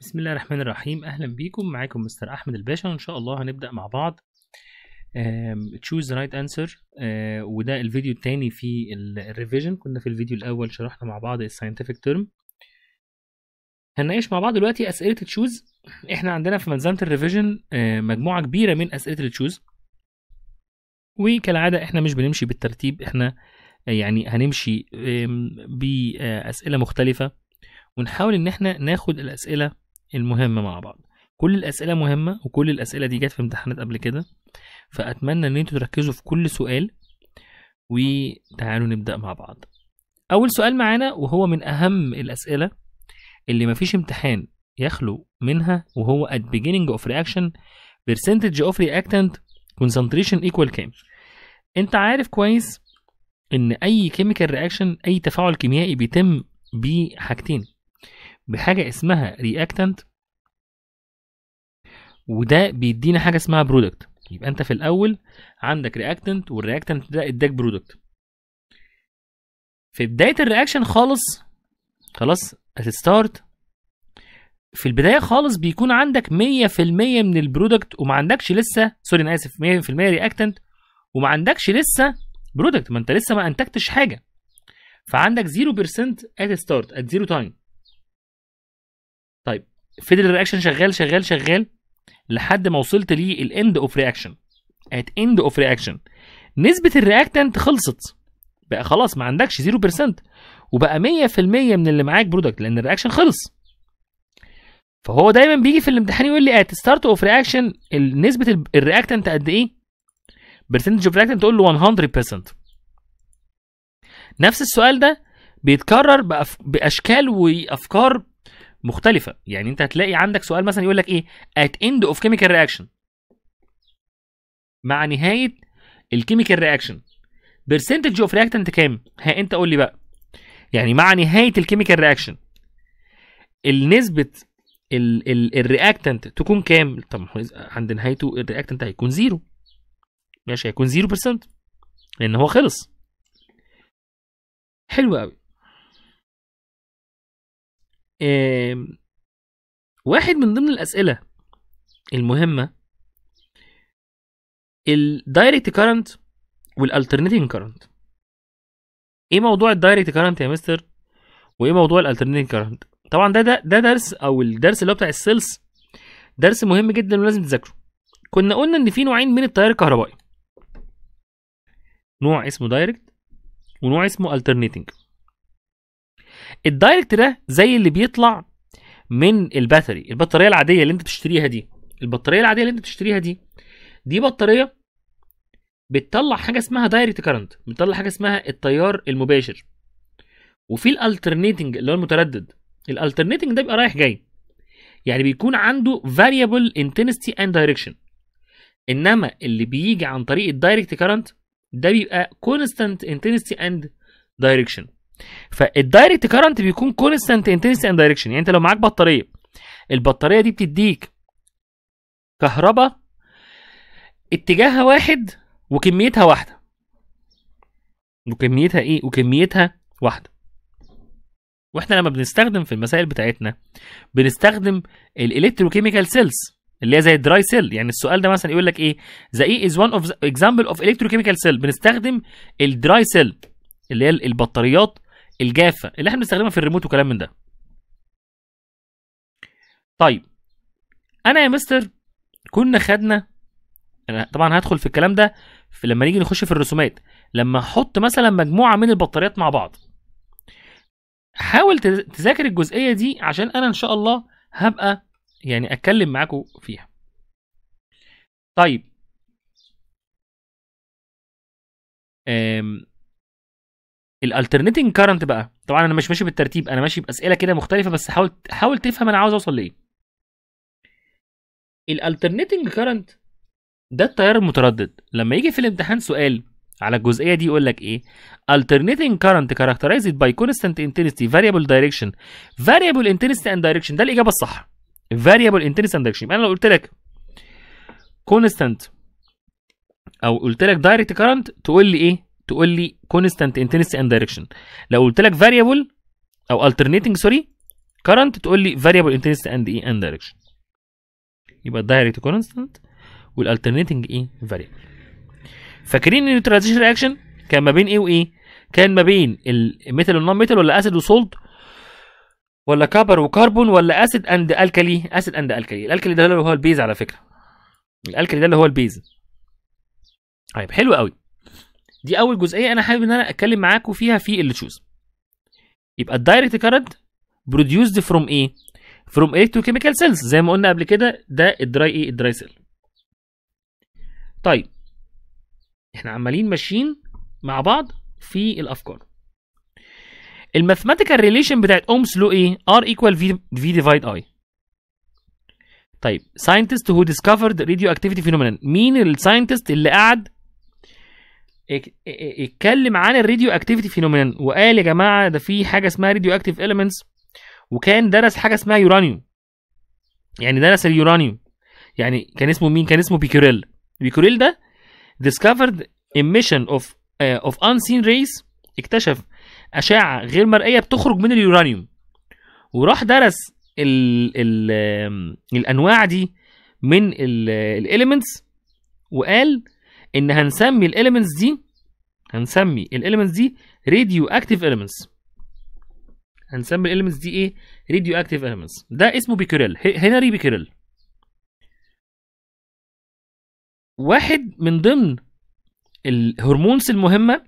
بسم الله الرحمن الرحيم اهلا بيكم معاكم مستر احمد الباشا ان شاء الله هنبدا مع بعض تشوز رايت انسر وده الفيديو الثاني في الريفيجن كنا في الفيديو الاول شرحنا مع بعض الساينتفك تيرم هنناقش مع بعض دلوقتي اسئله تشوز احنا عندنا في ملزمه الريفيجن آه، مجموعه كبيره من اسئله التشوز وكالعاده احنا مش بنمشي بالترتيب احنا آه، يعني هنمشي باسئله مختلفه ونحاول ان احنا ناخد الاسئله المهم مع بعض كل الأسئلة مهمة وكل الأسئلة دي جت في امتحانات قبل كده فأتمنى إن انتوا تركزوا في كل سؤال وتعالوا نبدأ مع بعض أول سؤال معانا وهو من أهم الأسئلة اللي مفيش امتحان يخلو منها وهو at beginning of reaction percentage of reactant concentration equal كام انت عارف كويس ان اي كيميكال رياكشن اي تفاعل كيميائي بيتم بحاجتين بحاجه اسمها رياكتنت وده بيدينا حاجه اسمها برودكت يبقى انت في الاول عندك رياكتنت والرياكتنت ده اداك برودكت في بدايه الرياكشن خالص خلاص هتستارت في البدايه خالص بيكون عندك 100% من البرودكت وما عندكش لسه سوري انا اسف 100% رياكتنت وما عندكش لسه برودكت ما انت لسه ما انتجتش حاجه فعندك 0% at start at zero time طيب فضل الرياكشن شغال شغال شغال لحد ما وصلت للاند الاند اوف رياكشن ات اند اوف رياكشن نسبه الرياكتنت خلصت بقى خلاص ما عندكش 0% وبقى 100% من اللي معاك برودكت لان الرياكشن خلص فهو دايما بيجي في الامتحان يقول لي ات ستارت اوف رياكشن نسبه الرياكتنت قد ايه برسنتج اوف رياكتنت تقول له 100% نفس السؤال ده بيتكرر بأف... باشكال وافكار مختلفه يعني انت هتلاقي عندك سؤال مثلا يقول لك ايه ات اند اوف كيميكال رياكشن مع نهايه الكيميكال رياكشن برسنتج اوف رياكتنت كام ها انت قول لي بقى يعني مع نهايه الكيميكال رياكشن النسبه الرياكتنت تكون كام طب عند نهايته الرياكتنت هيكون زيرو ماشي هيكون 0% لان هو خلص حلو قوي واحد من ضمن الأسئلة المهمة الدايركت كارنت والالترنيتنج كارنت ايه موضوع الدايركت كارنت يا مستر وايه موضوع الالترنيتنج كارنت طبعا ده, ده ده درس او الدرس اللي هو بتاع السيلز درس مهم جدا ولازم تذاكره كنا قلنا ان في نوعين من التيار الكهربائي نوع اسمه دايركت ونوع اسمه الترنيتنج الدايركت ده زي اللي بيطلع من الباتري البطاريه العاديه اللي انت بتشتريها دي البطاريه العاديه اللي انت بتشتريها دي دي بطاريه بتطلع حاجه اسمها دايركت كارنت بتطلع حاجه اسمها التيار المباشر وفي الالترنيتنج اللي هو المتردد الالترنيتنج ده بيبقى رايح جاي يعني بيكون عنده فاريبل انتنستي اند دايركشن انما اللي بيجي عن طريق الدايركت كارنت ده بيبقى كونستانت انتنستي اند دايركشن فالدايركت كارنت بيكون كونستانت انتنسيتي اند دايركشن يعني انت لو معاك بطاريه البطاريه دي بتديك كهرباء اتجاهها واحد وكميتها واحده وكميتها ايه وكميتها واحده واحنا لما بنستخدم في المسائل بتاعتنا بنستخدم الالكتروكيميكال سيلز اللي هي زي الدراي سيل يعني السؤال ده مثلا يقول لك ايه ذا اي از وان اوف اكزامبل اوف الكتروكيميكال سيل بنستخدم الدراي سيل اللي هي البطاريات الجافه اللي احنا بنستخدمها في الريموت وكلام من ده طيب انا يا مستر كنا خدنا انا طبعا هدخل في الكلام ده في لما نيجي نخش في الرسومات لما احط مثلا مجموعه من البطاريات مع بعض حاول تذاكر الجزئيه دي عشان انا ان شاء الله هبقى يعني اتكلم معاكم فيها طيب الالترنيتنج كارنت بقى طبعا انا مش ماشي بالترتيب انا ماشي باسئله كده مختلفه بس حاول حاول تفهم انا عاوز اوصل لايه الالترنيتنج كارنت ده التيار المتردد لما يجي في الامتحان سؤال على الجزئيه دي يقول لك ايه alternating current characterized by constant intensity variable direction variable intensity and direction ده الاجابه الصح variable intensity and direction يبقى انا لو قلت لك constant او قلت لك direct current تقول لي ايه تقول لي كونستانت انتنسي اند دايركشن لو قلت لك فاريبل او alternating سوري current تقول لي variable intensity and ايه and direction يبقى الدايركت كونستانت والالترنيتنج ايه variable فاكرين ان النيوتراليزيشن رياكشن كان ما بين ايه وايه كان ما بين الميتال والنون ميتال ولا اسيد وسولت ولا كبر وكربون ولا اسيد اند الكالي اسيد اند الكالي الالكالي ده اللي هو البيز على فكره الالكالي ده اللي هو البيز طيب حلو قوي دي اول جزئيه انا حابب ان انا اتكلم معاكم فيها في اللي تشوز يبقى الدايركت كارنت برودوسد فروم ايه فروم الكتروكيميكال سيلز زي ما قلنا قبل كده ده الدراي ايه الدراي سيل طيب احنا عمالين ماشيين مع بعض في الافكار الماثيماتيكال ريليشن بتاعت اومس لو ايه ار ايكوال في في ديفايد اي طيب ساينتست هو ديسكفرد راديو اكتيفيتي فينومينال مين الساينتست اللي قعد اتكلم عن الراديو اكتيفيتي فينومينال وقال يا جماعه ده في حاجه اسمها راديو اكتيف اليمنتس وكان درس حاجه اسمها يورانيوم يعني درس اليورانيوم يعني كان اسمه مين كان اسمه بيكوريل بيكوريل ده discovered emission of uh, of unseen rays اكتشف اشعه غير مرئيه بتخرج من اليورانيوم وراح درس الـ الـ الانواع دي من الاليمنتس وقال ان هنسمي الاليمنتس دي هنسمي الاليمنتس دي راديو اكتيف اليمنتس هنسمي الاليمنتس دي ايه راديو اكتيف اليمنتس ده اسمه بيكيريل هنري بيكيريل واحد من ضمن الهرمونز المهمه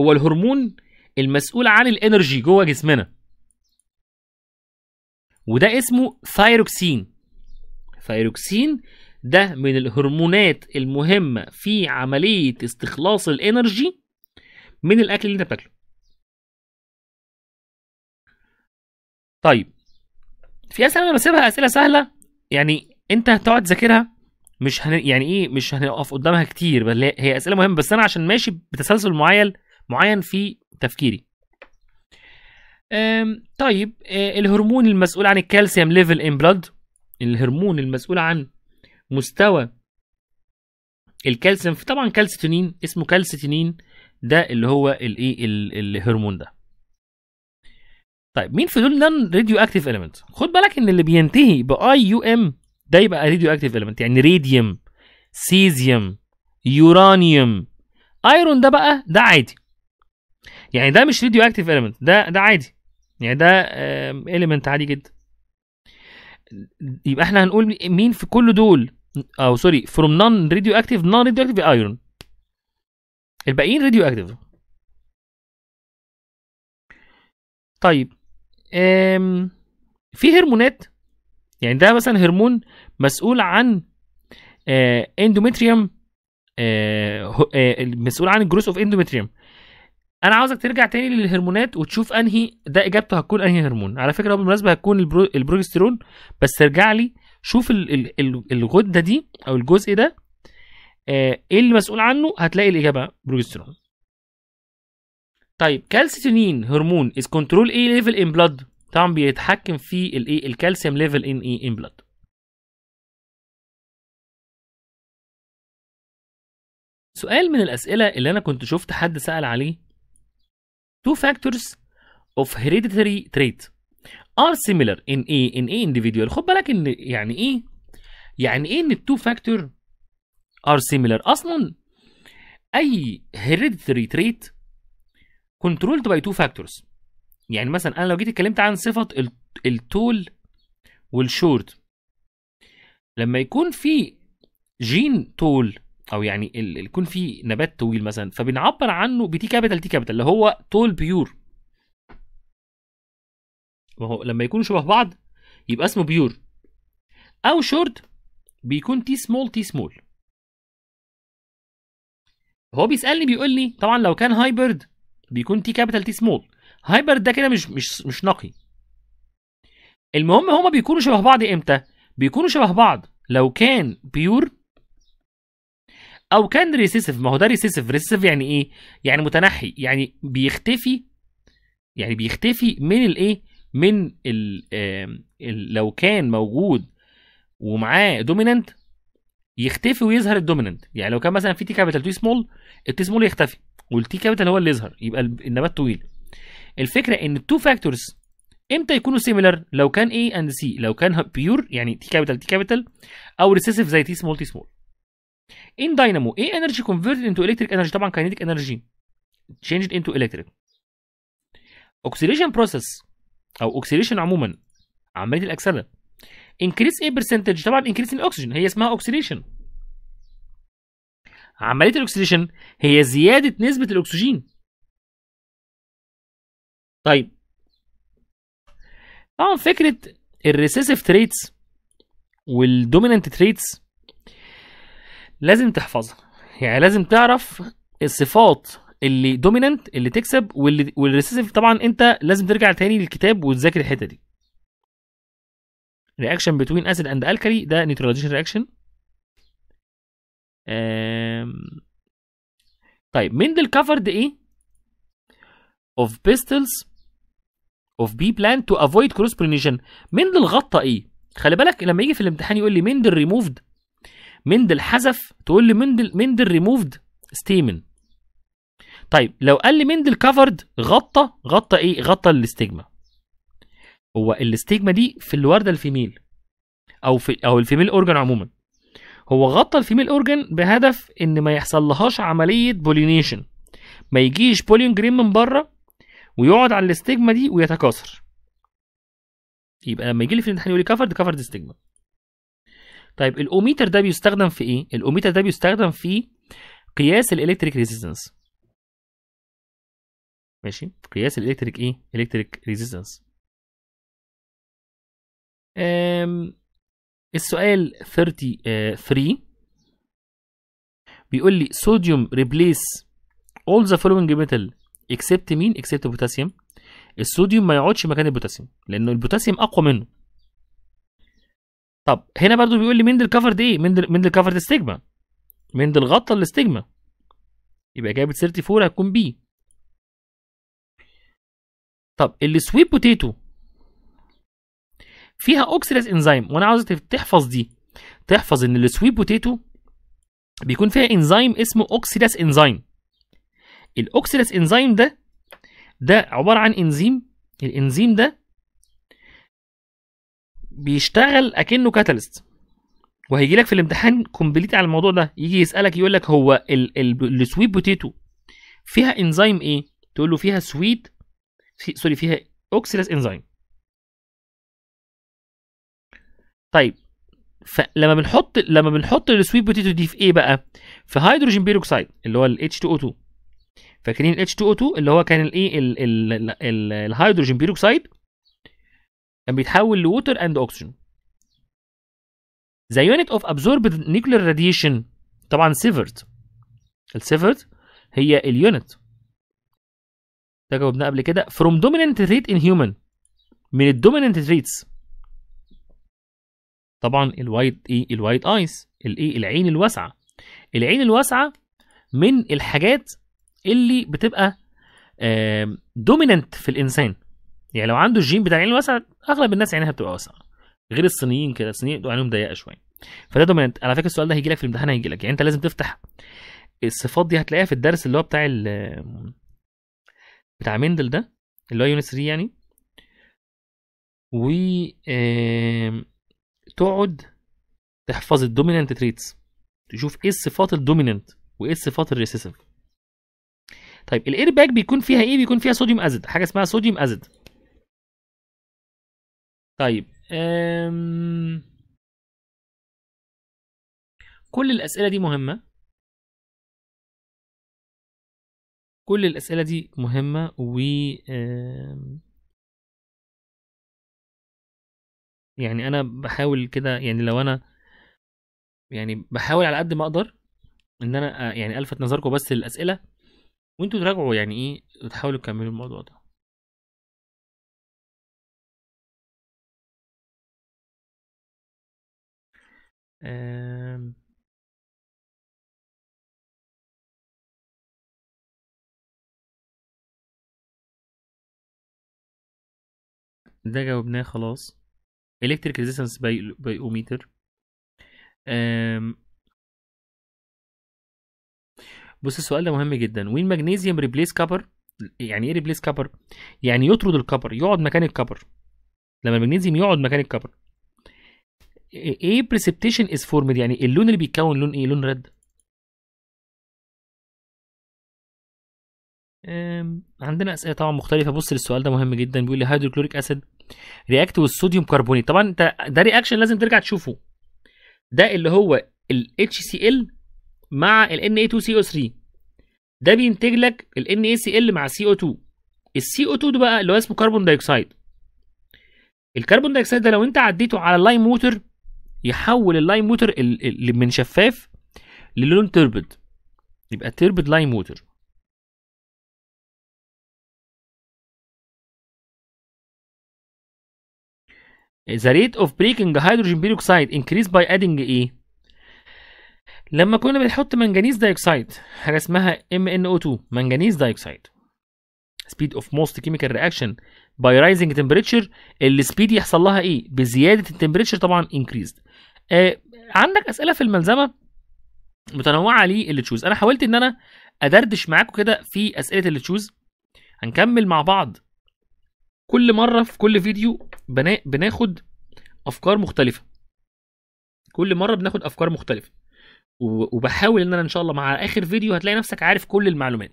هو الهرمون المسؤول عن الانرجي جوه جسمنا وده اسمه ثايروكسين ثايروكسين ده من الهرمونات المهمة في عملية استخلاص الانرجي من الاكل اللي انت بتاكله طيب في اسئله انا بسيبها اسئله سهله يعني انت هتقعد تذاكرها مش هن... يعني ايه مش هنقف قدامها كتير بل هي اسئله مهمه بس انا عشان ماشي بتسلسل معين معين في تفكيري أم... طيب أه الهرمون المسؤول عن الكالسيوم ليفل ان بلاد الهرمون المسؤول عن مستوى الكالسيوم طبعا كالسيتونين اسمه كالسيتونين ده اللي هو الايه الهرمون ده طيب مين في دول نون راديو اكتيف اليمنت خد بالك ان اللي بينتهي باي يو ام ده يبقى راديو اكتيف اليمنت يعني راديوم سيزيوم يورانيوم ايرون ده بقى ده عادي يعني ده مش راديو اكتيف اليمنت ده ده عادي يعني ده اليمنت عادي جدا يبقى احنا هنقول مين في كل دول او سوري فروم نون راديو اكتيف نون راديو اكتيف ايرون الباقيين راديو اكتيف طيب أم في هرمونات يعني ده مثلا هرمون مسؤول عن آه اندومتريوم آه آه مسؤول عن الجروس اوف اندومتريوم انا عاوزك ترجع تاني للهرمونات وتشوف انهي ده اجابته هتكون انهي هرمون على فكره بالمناسبه هتكون البرو البروجسترون بس ارجع لي شوف الغده دي او الجزء ده آه، ايه اللي مسؤول عنه هتلاقي الاجابه بروجسترون طيب كالسيتونين هرمون از كنترول ايه ليفل ان بلاد طبعا بيتحكم في الايه الكالسيوم ليفل ان ايه ان بلاد إيه؟ سؤال من الأسئلة اللي أنا كنت شفت حد سأل عليه two factors of hereditary trait ار سيميلر ان ايه ان ايه انديفيديوال خد بالك ان يعني ايه يعني ايه ان التو فاكتور ار سيميلر اصلا اي هيريديتري تريت كنترولد باي تو فاكتورز يعني مثلا انا لو جيت اتكلمت عن صفه التول والشورت لما يكون في جين تول او يعني يكون في نبات طويل مثلا فبنعبر عنه بتي كابيتال تي كابيتال اللي هو تول بيور ما هو لما يكونوا شبه بعض يبقى اسمه بيور او شورت بيكون تي سمول تي سمول هو بيسالني بيقول لي طبعا لو كان هايبرد بيكون تي كابيتال تي سمول هايبرد ده كده مش مش مش نقي المهم هما بيكونوا شبه بعض امتى بيكونوا شبه بعض لو كان بيور او كان ريسيسيف ما هو ده ريسيسيف ريسيسيف يعني ايه يعني متنحي يعني بيختفي يعني بيختفي من الايه من ال الـ لو كان موجود ومعاه دوميننت يختفي ويظهر الدوميننت يعني لو كان مثلا في تي كابيتال تي سمول التي سمول يختفي والتي كابيتال هو اللي يظهر يبقى النبات طويل الفكره ان التو فاكتورز امتى يكونوا سيميلر لو كان اي اند سي لو كان بيور يعني تي كابيتال تي كابيتال او ريسيسيف زي تي سمول تي سمول ان داينامو ايه انرجي كونفيرتد انتو الكتريك انرجي طبعا كاينيتيك انرجي تشينجد انتو الكتريك اوكسيديشن بروسيس او اوكسيديشن عموما عمليه الاكسده انكريس ايه برسنتج طبعا انكريس الاكسجين هي اسمها اوكسيديشن عمليه الاكسيديشن هي زياده نسبه الاكسجين طيب طبعا فكره الريسيسيف تريتس والدومينانت تريتس لازم تحفظها يعني لازم تعرف الصفات اللي دوميننت اللي تكسب واللي والريسيسيف طبعا انت لازم ترجع تاني للكتاب وتذاكر الحته دي رياكشن بتوين اسيد اند الكالي ده نيوتراليزيشن رياكشن طيب مندل كفرد ايه of بيستلز of بي بلان to avoid cross pollination مندل غطى ايه خلي بالك لما يجي في الامتحان يقول لي مندل ريموفد مندل حذف تقول لي مندل مندل ريموفد ستيمن طيب لو قال لي مندل كفرد غطى غطى ايه غطى الاستجما هو الاستجما دي في الورده الفيميل او في او الفيميل اورجن عموما هو غطى الفيميل اورجن بهدف ان ما يحصل لهاش عمليه بولينيشن ما يجيش بوليون جرين من بره ويقعد على الاستجما دي ويتكاثر يبقى لما يجي لي في الامتحان يقول لي كفرد كفرد ستجما. طيب الاوميتر ده بيستخدم في ايه الاوميتر ده بيستخدم في قياس الالكتريك ريزيستنس ماشي قياس الالكتريك ايه الكتريك ريزيستنس السؤال 33 آه، بيقول لي صوديوم ريبليس all the following metal except مين except بوتاسيوم الصوديوم ما يقعدش مكان البوتاسيوم لان البوتاسيوم اقوى منه طب هنا برضو بيقول لي مندل كفرد ايه مندل مندل كفرد ستيجما مندل غطى الاستيجما يبقى اجابه 34 هتكون بي طب السويت بوتيتو فيها اوكسيداز انزيم وانا عاوز تحفظ دي تحفظ ان السويت بوتيتو بيكون فيها انزيم اسمه اوكسيداز انزيم الاوكسيداز انزيم ده ده عباره عن انزيم الانزيم ده بيشتغل اكنه كاتاليست وهيجي لك في الامتحان كومبليت على الموضوع ده يجي يسالك يقول لك هو السويت بوتيتو فيها انزيم ايه تقول له فيها سويت في سوري فيها اوكسيلاس انزيم طيب فلما بنحط لما بنحط السويت بوتيتو دي في ايه بقى؟ في هيدروجين بيروكسيد اللي هو الاتش H2O2 فاكرين الاتش H2O2 اللي هو كان الايه الهيدروجين بيروكسيد كان بيتحول لووتر اند اوكسجين The unit of absorbed nuclear radiation طبعا سيفرت السيفرت هي اليونت ده جاوبناه قبل كده from dominant trait in human من الدوميننت تريتس طبعا الوايت ايه الوايت ايز الايه العين الواسعه العين الواسعه من الحاجات اللي بتبقى دوميننت في الانسان يعني لو عنده الجين بتاع العين الواسعه اغلب الناس عينها بتبقى واسعه غير الصينيين كده الصينيين عينهم ضيقه شويه فده دوميننت على فكره السؤال ده هيجي لك في الامتحان هيجي لك يعني انت لازم تفتح الصفات دي هتلاقيها في الدرس اللي هو بتاع بتاع مندل ده اللي هو يونت 3 يعني و تقعد تحفظ الدومينانت تريتس تشوف ايه الصفات الدومينانت وايه الصفات الريسيسيف طيب الاير باك بيكون فيها ايه بيكون فيها صوديوم ازيد حاجه اسمها صوديوم ازيد طيب كل الاسئله دي مهمه كل الاسئله دي مهمه و يعني انا بحاول كده يعني لو انا يعني بحاول على قد ما اقدر ان انا آه، يعني الفت نظركم بس للاسئله وانتوا تراجعوا يعني ايه وتحاولوا تكملوا الموضوع ده آه ده جاوبناه خلاص electric resistance بايوميتر بص السؤال ده مهم جدا وين magnesium replace copper يعني ايه replace copper يعني يطرد الكبر يقعد مكان الكبر لما المغنيزيوم يقعد مكان الكبر إيه،, ايه precipitation is formed يعني اللون اللي بيتكون لون ايه لون رد عندنا اسئله طبعا مختلفه بص للسؤال ده مهم جدا بيقول لي هيدروكلوريك اسيد رياكت والصوديوم كربونيت طبعا انت ده رياكشن لازم ترجع تشوفه ده اللي هو ال HCl مع ال Na2CO3 ده بينتج لك ال NaCl مع CO2 ال CO2 ده بقى اللي هو اسمه كربون دايوكسيد الكربون دايوكسيد ده لو انت عديته على اللايم ووتر يحول اللايم ووتر اللي من شفاف للون تربد يبقى تربد لايم ووتر the rate of breaking hydrogen peroxide increased by adding ايه لما كنا بنحط منجنيز دايوكسيد حاجه اسمها MnO2 منجنيز دايوكسيد speed of most chemical reaction by rising temperature السبيد يحصل لها ايه بزياده التمبريتشر طبعا increased آه عندك اسئله في الملزمه متنوعه لي اللي تشوز انا حاولت ان انا ادردش معاكم كده في اسئله اللي تشوز هنكمل مع بعض كل مره في كل فيديو بنا... بناخد افكار مختلفه كل مره بناخد افكار مختلفه وبحاول ان انا ان شاء الله مع اخر فيديو هتلاقي نفسك عارف كل المعلومات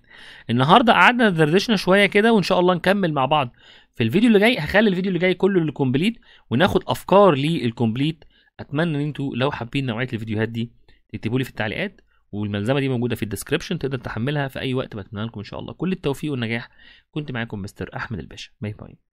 النهارده قعدنا دردشنا شويه كده وان شاء الله نكمل مع بعض في الفيديو اللي جاي هخلي الفيديو اللي جاي كله للكومبليت وناخد افكار للكومبليت اتمنى ان انتوا لو حابين نوعيه الفيديوهات دي تكتبوا لي في التعليقات والملزمه دي موجوده في الديسكربشن تقدر تحملها في اي وقت بتمنى لكم ان شاء الله كل التوفيق والنجاح كنت معاكم مستر احمد الباشا باي باي